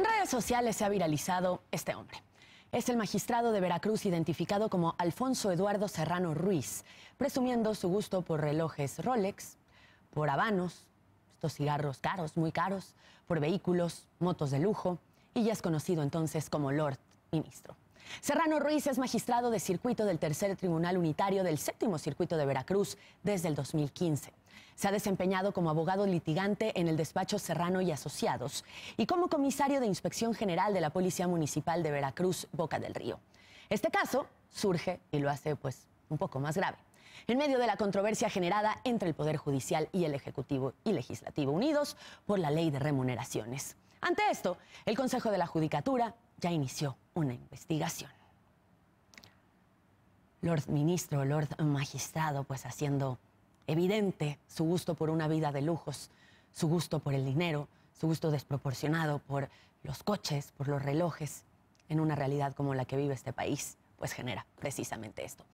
En redes sociales se ha viralizado este hombre. Es el magistrado de Veracruz identificado como Alfonso Eduardo Serrano Ruiz, presumiendo su gusto por relojes Rolex, por habanos, estos cigarros caros, muy caros, por vehículos, motos de lujo, y ya es conocido entonces como Lord Ministro. Serrano Ruiz es magistrado de circuito del Tercer Tribunal Unitario del Séptimo Circuito de Veracruz desde el 2015. Se ha desempeñado como abogado litigante en el despacho Serrano y Asociados y como comisario de Inspección General de la Policía Municipal de Veracruz, Boca del Río. Este caso surge y lo hace pues un poco más grave. En medio de la controversia generada entre el Poder Judicial y el Ejecutivo y Legislativo unidos por la Ley de Remuneraciones. Ante esto, el Consejo de la Judicatura ya inició una investigación. Lord ministro, Lord magistrado, pues haciendo evidente su gusto por una vida de lujos, su gusto por el dinero, su gusto desproporcionado por los coches, por los relojes, en una realidad como la que vive este país, pues genera precisamente esto.